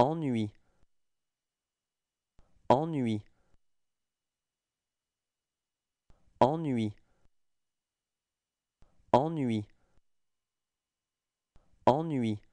Ennui. Ennui. Ennui. Ennui. Ennui.